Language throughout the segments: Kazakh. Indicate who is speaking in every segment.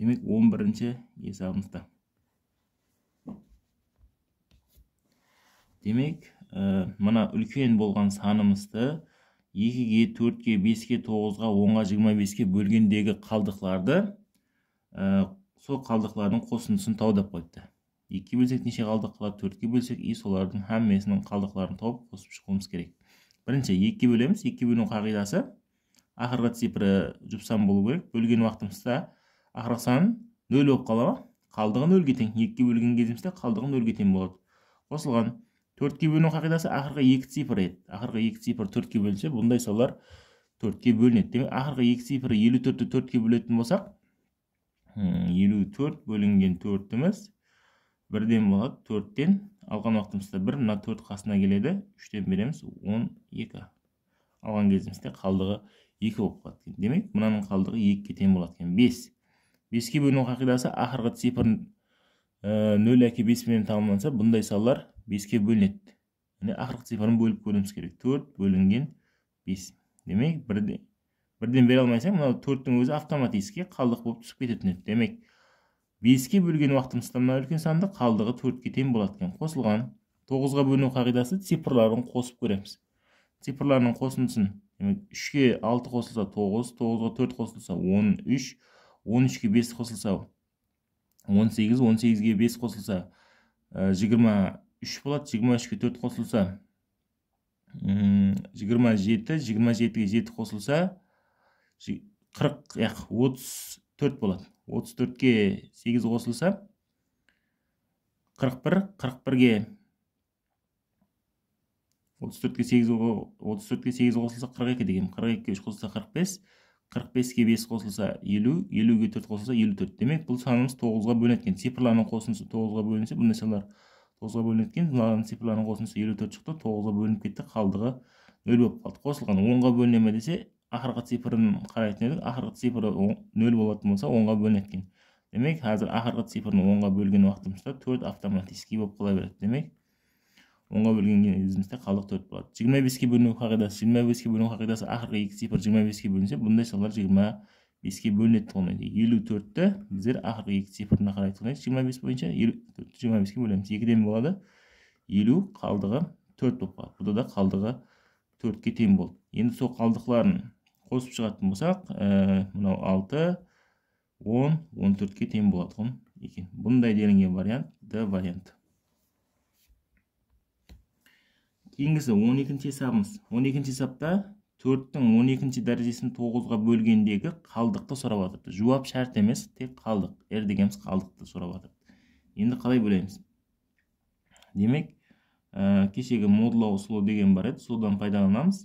Speaker 1: демек 11-ші есабымызда демек мына үлкен болған санымызды 2-ге, 4-ге, 5-ге, 9-ға, 10-ға, 25-ге бөлгендегі қалдықларды eh, сол қалдықлардың қосындысын тау қойды. 2-ге бөлсек неше қалдық қалады 4-ке бөлсек и солардың әммесінің қалдықларын тауып қосып шығуымыз керек бірінші 2-ге бөлеміз 2-ге бөлу қағидасы ақырғы цифрі жұпсан болу бөлген уақытымызда ақырғы нөл болып қала ма қалдығы нөлге тең екіге бөлген кезімізде қалдығы нөлге тең болады қосылған төртке бөліну қағидасы ақырғы екі цифр еді ақырғы екі цифр төртке бөлінсе бұндай салалар төртке бөлінеді демек ақырғы екі цифр елу төртті төртке бөлетін болсақ елу төрт бөлінген төртіміз бірден болады төрттен алған уақытымызда бір мына төрт қасына келеді үштен береміз он екі алған кезімізде қалдығы екі болып қалады екен демек мынаның қалдығы екіге тең болады екен бес беске бөліну қағидасы ақырғы цифр э, нөл әке беспен тамамданса бұндай салалар беске бөлінеді яғни ақырғы цифрын бөліп көруіміз керек төрт бөлінген бес демек бірде, бірден бере алмайсаң мынау төрттің өзі автоматически қалдық болып түсіп кететін еді демек беске бөлген уақытымызда мына үлкен санды қалдығы төртке тең болады екен қосылған тоғызға бөліну қағидасы цифрларын қосып көреміз цифрларының қосындысын демек үшке алты қосылса тоғыз тоғызға төрт қосылса он үш 13-ке 5 қосылса, 18, 18-ге 5 қосылса, 23 э, болады, 23-ке 4 қосылса, 27, 27-ге 7 қосылса, 40, 34 болады. 34-ке 8 қосылса, 41, 41-ге 34-ке 8 қосылса 42 деген, 42-ке 3 қосылса 45, 45-ге 5 қосылса 50, 50-ге 4 қосылса 54. Демек, бұл санымыз 9-ға бөлінеткен. Цифрларының қосындысы 9-ға бөлінсе, бұл нәрселер 9-ға бөлінеткен. Мынаның цифрларының қосындысы 54 шықты, 9-ға бөлініп кетті, қалдығы 0 болып қалды. Қосылған 10-ға бөлінеме десе, ақырғы цифрын қарайтын едік. Ақырғы цифры 0 болатын болса, 10-ға бөлінеткен. Демек, қазір ақырғы цифрын 10-ға бөлген уақытымызда 4 автоматтық болып қала береді. Демек, онға бөлген кезімізде қалдық төрт болады жиырма беске бөліну қағидасы жиырма беске бөліну қағидасы ақырғы екі цифр жиырма беске бөлінсе бұндай сандар жиырма беске бөлінеді тұғын елу төртті біздер ақырғы екі цифрына қарай жиырма бес бойынша елу төртті жиырма беске бөлеміз екіден болады елу қалдығы төрт болып қалады бұда да қалдығы төртке тең болды енді сол қалдықларын қосып шығатын болсақ ә, мынау алты он он төртке тең ғой екен бұндай делінген вариант д вариант кейінгісі он екінші 12 он екінші сапта төрттің 12 екінші дәрежесін тоғызға бөлгендегі қалдықты сұрап жуап шарт емес тек қалдық р дегеніміз қалдықты сұрап енді қалай бөлеміз демек ә, кешегі модулау ұсылы деген бар еді содан пайдаланамыз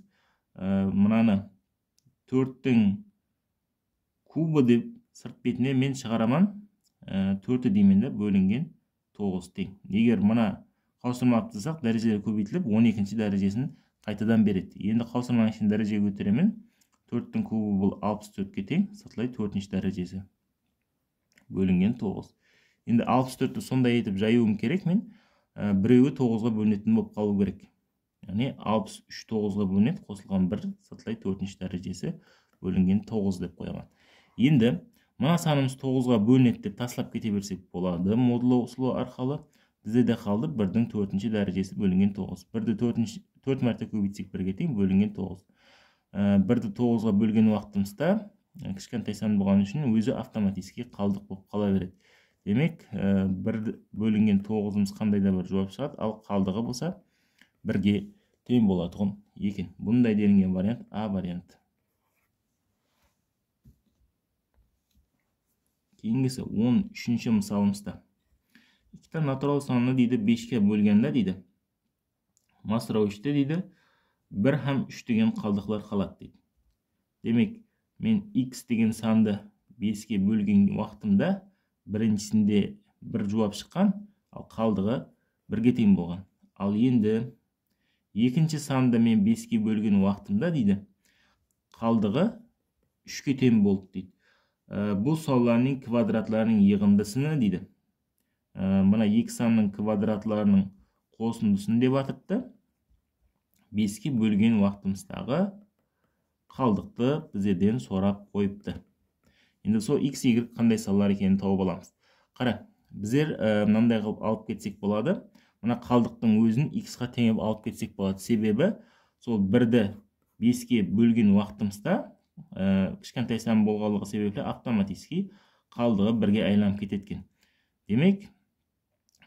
Speaker 1: ә, мынаны төрттің кубы деп сырт бетіне мен шығарамын ә, төрті деймін да бөлінген тоғыз тең егер мына қаусырма алып тастасақ дәрежелер көбейтіліп он екінші дәрежесін қайтадан береді енді қаусырманың ішін дәреже көтеремін төрттің кубы бұл алпыс төртке тең сатылай төртінші дәрежесі бөлінген тоғыз енді алпыс төртті сондай етіп жаюым керек мен ә, біреуі тоғызға бөлінетін болып қалу керек яғни алпыс үш тоғызға бөлінеді қосылған бір сатылай төртінші дәрежесі бөлінген тоғыз деп қоямын енді мына санымыз тоғызға бөлінеді деп тастап кете берсек болады модул ұсылу арқылы бізде де қалды бірдің төртінші дәрежесі бөлінген тоғыз бірді төртінші төрт мәрте көбейтсек бірге тең бөлінген тоғыз ә, бірді тоғызға бөлген уақытымызда ә, кішкентай сан болған үшін өзі автоматически қалдық болып қала береді демек ә, бір бөлінген тоғызымыз қандай да бір жауап шығады ал қалдығы болса бірге тең болатұғын екен бұндай делінген вариант а варианты кейінгісі он үшінші мысалымызда bitta natural sonni deydi ке bo'lganda deydi mas ravishda deydi bir ham 3 degan qaldiqlar qoladi deydi demak men x degan 5-ке бөлген уақытымда біріншісінде bir javob шыққан, ал қалдығы бірге тең болған ал енді екінші санды мен беске бөлген уақытымда дейді қалдығы үшке тең болды дейді ә, бұл салаларның квадратларының йығындысыны дейді Э, мына екі санның квадратларының қосындысын деп атыпты беске бөлген уақытымыздағы қалдықты біздерден сорап қойыпты енді сол x y қандай салалар екенін тауып аламыз қара біздер э, мынандай қылып алып кетсек болады мына қалдықтың өзін x-қа теңеп алып кетсек болады себебі сол бірді беске бөлген уақытымызда ә, э, кішкентай сан болғандығы себепті автоматически қалдығы бірге айналып кетеді екен демек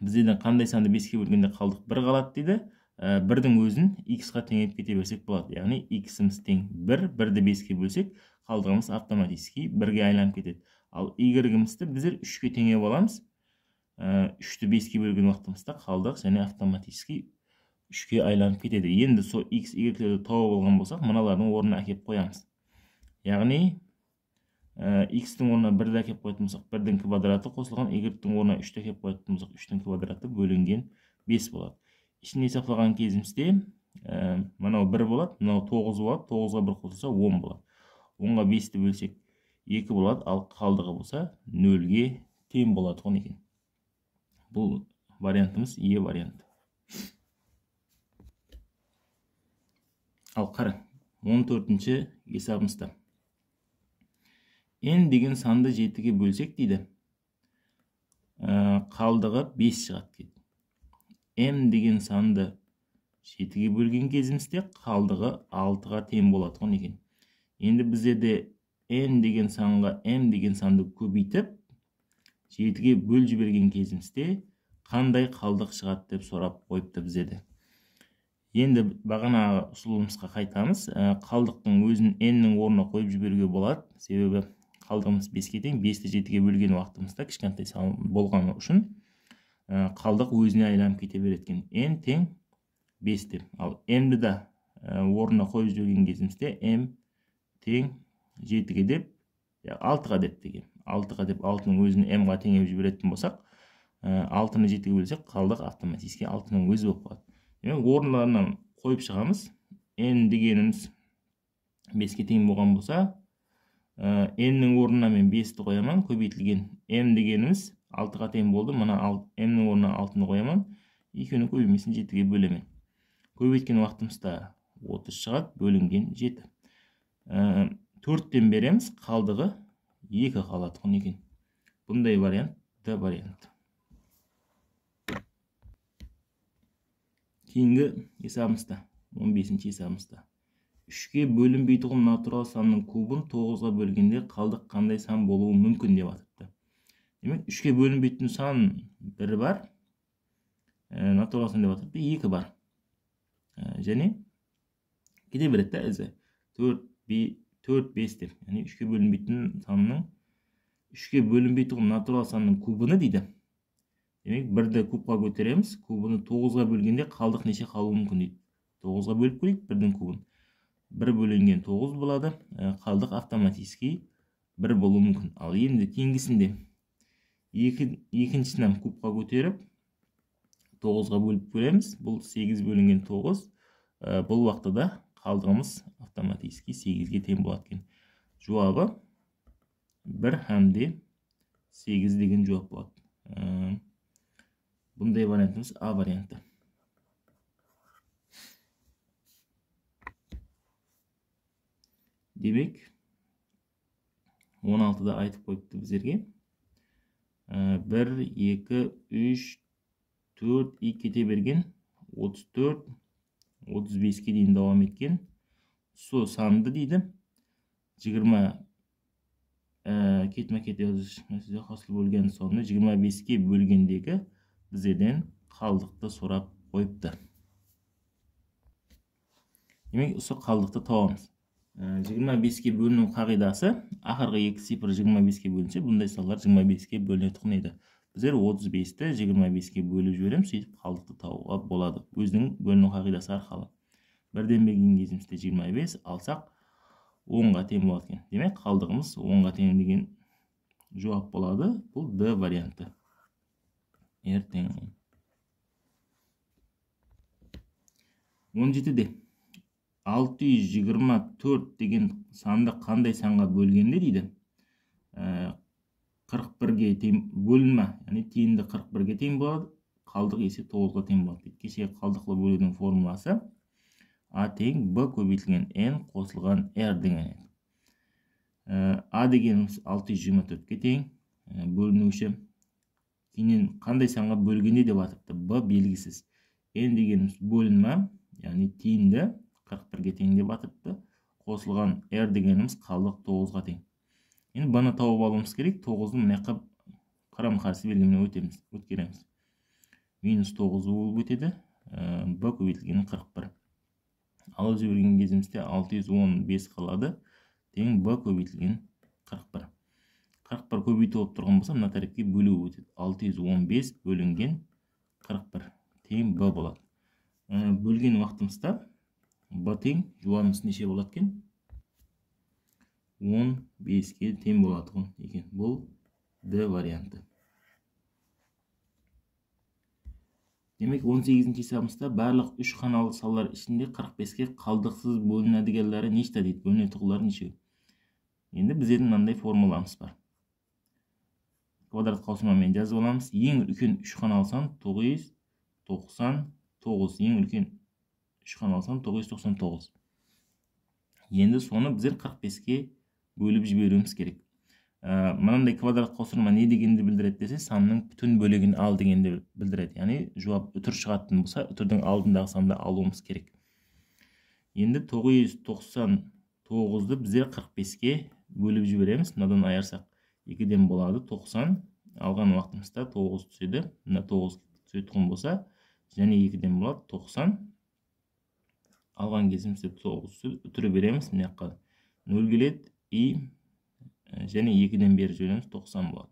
Speaker 1: бізде де қандай санды беске бөлгенде қалдық бір қалады дейді ә, бірдің өзін x қа теңеп кете берсек болады яғни иксіміз тең бір бірді беске бөлсек қалдығымыз автоматически бірге айналып кетеді ал y біздер үшке теңеп аламыз ә, үшті беске бөлген уақытымызда қалдық және автоматически үшке айналып кетеді енді сол x y-лерді тауып алған болсақ мыналардың орнына әкеліп қоямыз яғни x э, тің орнына 1 да кеп қойтып мысық 1 дің квадраты қосылған y тың орнына 3 да кеп қойтып 3 дің квадраты бөлінген 5 болады. Ішін есе қылған кезімізде э, мынау 1 болады, мынау 9 болады. 9-ға 1 қосылса 10 болады. 10-ға 5-ті бөлсек 2 болады, ал қалдығы болса 0-ге тең болады ғой екен. Бұл вариантымыз E варианты. Ал қара, 14-ші есебімізде n деген санды жетіге бөлсек дейді ә, қалдығы 5 шығады дейді m деген санды жетіге бөлген кезімізде қалдығы 6-ға тең болатұғын екен енді бізде де n деген санға m деген санды көбейтіп жетіге бөл жіберген кезімізде қандай қалдық шығады деп сұрап қойыпты де. енді бағана ұсылымызға қайтамыз ә, қалдықтың өзін n-нің орнына қойып жіберуге болады себебі қалдығымыз беске тең бесті жетіге бөлген уақытымызда кішкентай сан болғаны үшін э, қалдық өзіне айналып кете береді екен n тең бес деп ал мді да э, орнына қойып жіберген кезімізде м тең жетіге деп алтыға деп деген алтыға деп алтының өзін мға теңеп жіберетін болсақ э, алтыны жетіге бөлсек қалдық автоматически алтының өзі болып қалады демек орындарынан қойып шығамыз n дегеніміз беске тең болған болса Э, n-нің орнына мен 5-ті қоямын көбейтілген m дегеніміз 6-ға тең болды мына m-нің орнына 6-ны қоямын 2-ні көбеймесін 7-ге бөлемін көбейткен уақытымызда 30 шығады бөлінген 7 4-тен э, береміз қалдығы 2 қалады екен бұндай вариант д вариант кейінгі есабымызда 15-ші есабымызда үшке бөлінбейтұғын натурал санның кубын тоғызға бөлгенде қалдық қандай сан болуы мүмкін деп атапты демек үшке бөлінбейтін сан бір бар ә, натурал сан деп атапты екі бар ә, және кете береді да ізі төрт төрт бес деп яғни үшке бөлінбейтін санның үшке бөлінбейтұғын натурал санның кубыны дейді демек бірді кубқа көтереміз кубыны тоғызға бөлгенде қалдық неше қалуы мүмкін дейді тоғызға бөліп көрейік бірдің кубын бір бөлінген 9 болады қалдық автоматически бір болуы мүмкін ал енді кейінгісінде екі, екіншісін кубқа көтеріп 9-ға бөліп көреміз бұл 8 бөлінген 9 бұл уақытта қалдығымыз автоматически 8-ге тең болады екен жауабы 1 һәмде 8 деген жауап болады бұндай вариантымыз а варианты демек 16-да айтып қойыпты біздерге 1 2 3 4 2 кете берген 34 35-ке дейін давам еткен со санды дейді 20 ә, кетма кете бөлген соны 25-ке бөлгендегі біздерден қалдықты сұрап қойыпты демек осы қалдықты табамыз жиырма беске бөліну қағидасы ақырғы екі цифр жиырма беске бөлінсе бұндай санлар жиырма беске бөлінетұғын еді біздер отыз ті жиырма беске бөліп жібереміз сөйтіп қалдықты табуға болады өзінің бөліну қағидасы арқылы бірден берген кезімізде жиырма бес алсақ онға тең болады екен демек қалдығымыз онға тең деген жауап болады бұл д варианты ертең он жетіде 624 деген санды қандай санға бөлгенде дейді 41-ге ә, тең бөлінме яғни тиынды 41-ге тең болады қалдық есе 9-ға тең болады дейді кеше қалдықлы бөлудің формуласы а тең б көбейтілген n қосылған r деген ә, а дегеніміз 624 ке тең ә, бөлінуші кейіннен қандай санға бөлгенде деп атапты б белгісіз n дегеніміз бөлінме яғни тиынды қырық бірге тең деп атыпты қосылған r дегеніміз қалдық тоғызға тең енді б тауып алуымыз керек тоғызды мына жаққа қарама қарсы белгімен өтеміз өткереміз минус тоғыз болып өтеді ә, б көбейтілген қырық бір алып жіберген кезімізде алты жүз он бес қалады тең б көбейтілген қырық бір қырық бір көбейту болып тұрған болса мына тарифке бөлу өтеді алты жүз он бес бөлінген қырық бір тең б болады ә, бөлген уақытымызда тең жуанысы неше болады екен 15-ке тең болады ғой екен бұл д варианты демек 18-ші сабымызда барлық үш қаналы салалар ішінде 45-ке қалдықсыз бөлінеді дегендері нешта дейді бөлінетұғылар неше енді біздердің мынандай формуламыз бар квадрат қаусымамен жазып аламыз ең үлкен үш қаналы сан 999 ең үлкен шыққан алсам тоғыз жүз тоқсан тоғыз енді соны біздер қырық беске бөліп жіберуіміз керек ә, мынандай квадрат қосырма не дегенді білдіреді десе санның бүтін бөлігін ал дегенді білдіреді яғни жауап үтір шығатын болса үтірдің алдындағы санды алуымыз керек енді тоғыз жүз тоқсан тоғызды біздер қырық беске бөліп жібереміз мынадан айырсақ екіден болады тоқсан алған уақытымызда тоғыз түседі мына тоғыз түсетұғын болса және екіден болады тоқсан алған кезімізде бұл тоғызды береміз мына жаққа нөл келеді и және екіден бері жібереміз тоқсан болады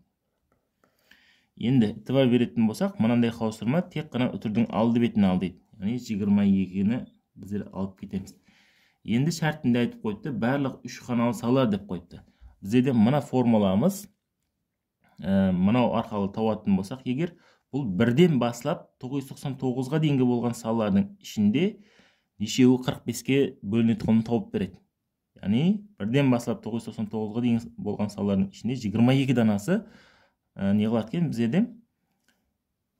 Speaker 1: енді т беретін болсақ мынандай қауыстырма тек қана үтірдің алды бетін ал дейді яғни жиырма екіні біздер алып кетеміз енді шартында айтып қойыпты барлық үш қаналы салар деп қойыпты бізде де мына формуламыз ә, мынау арқылы табатын болсақ егер бұл бірден басылап тоқсан ға дейінгі болған салалардың ішінде нешеуі 45-ке бөлінетұғынын тауып береді яғни бірден бастап 999-ға дейін болған салалардың ішінде 22 данасы ә, не қылады екен біздерде де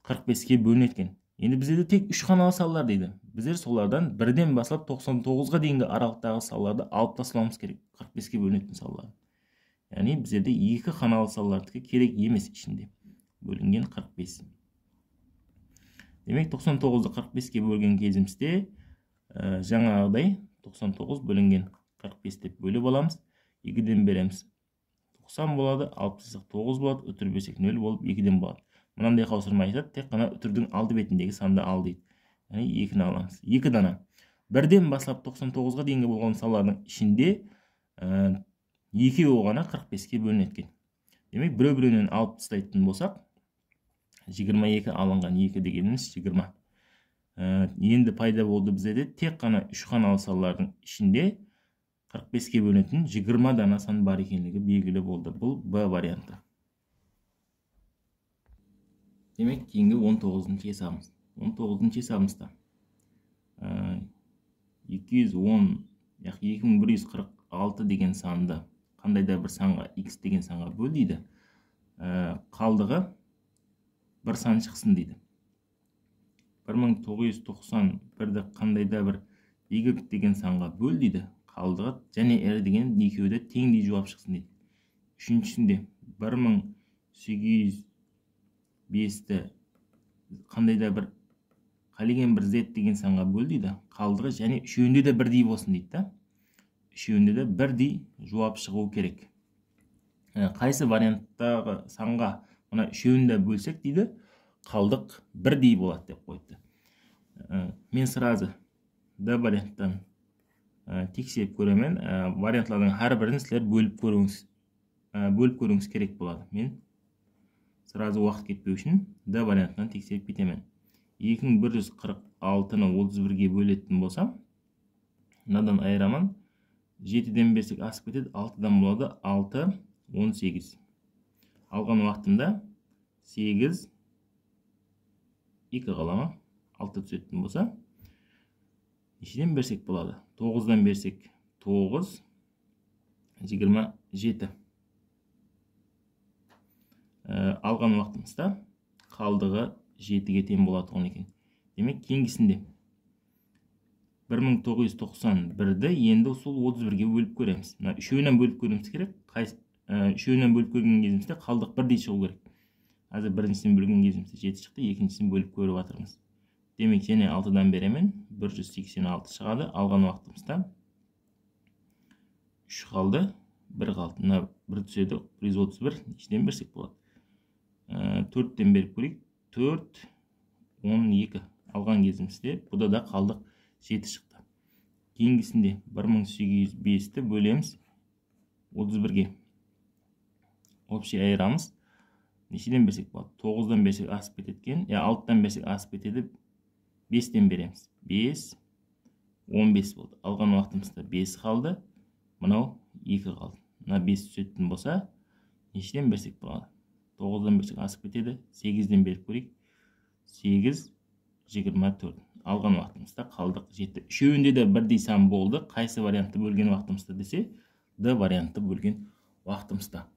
Speaker 1: 45-ке бөлінеді екен енді біздерде тек үш қана салалар дейді біздер солардан бірден бастап 99-ға дейінгі аралықтағы салаларды алып тастауымыз керек 45-ке бөлінетін салалар яғни біздерде екі қаналы салалардікі керек емес ішінде бөлінген 45 демек 99-ды 45-ке бөлген кезімізде ә, жаңағыдай 99 бөлінген 45 деп бөліп аламыз 2-ден береміз 90 болады 60-ық 9 болады үтірбесек 0 болып 2-ден болады мынандай қаусырма айтады тек қана үтірдің алды бетіндегі санды ал дейді яғни екіні аламыз екі дана бірден бастап 99-ға дейінгі болған салалардың ішінде ә, э, екеуі ғана 45-ке бөлінеді екен демек біреу біреуінен алып тастайтын болсақ 22 алынған 2 дегеніміз 20 Э, енді пайда болды бізде де тек қана үш қаналы салалардың ішінде 45-ке бөлінетін 20 дана сан бар екендігі белгілі болды бұл б варианты демек кейінгі 19-інші есабымыз 19-шы есабымызда 210 э, яғни 2146 деген санды қандай да бір санға x деген санға бөл дейді э, қалдығы бір сан шықсын дейді бір мың тоғыз жүз тоқсан бірді қандайда бір y деген санға бөл дейді қалдығы және r деген екеуі теңдей жуап шықсын дейді үшіншісінде бір мың сегіз жүз бесті қандайда бір қалеген бір z деген санға бөл дейді қалдығы және үшеуінде де бірдей болсын дейді да үшеуінде де бірдей жуап шығу керек ә, қайсы варианттағы санға мына үшеуін де бөлсек дейді қалдық бірдей болады деп қойыпты ә, мен сразу д варианттан ә, тексеріп көремін ә, вариантлардың әрбірін сіздер бөліп көруіңіз ә, бөліп көруіңіз керек болады мен сразу уақыт кетпеу үшін д вариантынан тексеріп кетемін 2146-ны 31-ге бөлетін болсам мынадан айырамын 7-ден 5-лік асып кетеді 6-дан болады 6 18 алған уақытымда 8 екі қалама алты түсетін болса нешеден берсек болады 9-дан берсек 9 жиырма жеті ә, алған уақытымызда қалдығы жетіге тең болатұғын екен демек кейінгісінде 1991-ді енді сол 31-ге бөліп көреміз мына үшеуінен бөліп көреміз керек ә, үшеуінен бөліп көрген кезімізде қалдық бірдей шығу керек қазір біріншісін бөлген кезімізде жеті шықты екіншісін бөліп көріп жатырмыз демек және алтыдан беремін бір жүз сексен алты шығады алған уақытымызда үш қалды бір қалды мына бір түседі бір жүз отыз бір нешеден берсек болады төрттен беріп көрейік төрт он екі алған кезімізде бұда да қалдық жеті шықты кейінгісінде бір мың сегіз жүз бесті бөлеміз отыз бірге общий айырамыз нешеден берсек болады тоғыздан берсек асып кетеді екен иә алтыдан берсек асып кетеді бестен береміз бес он бес болды алған уақытымызда бес қалды мынау екі қалды мына бес түсетін болса нешеден берсек болады тоғыздан берсек асып кетеді сегізден беріп көрейік сегіз жиырма төрт алған уақытымызда қалдық жеті үшеуінде де бірдей сан болды қайсы вариантты бөлген уақытымызда десе д вариантты бөлген уақытымызда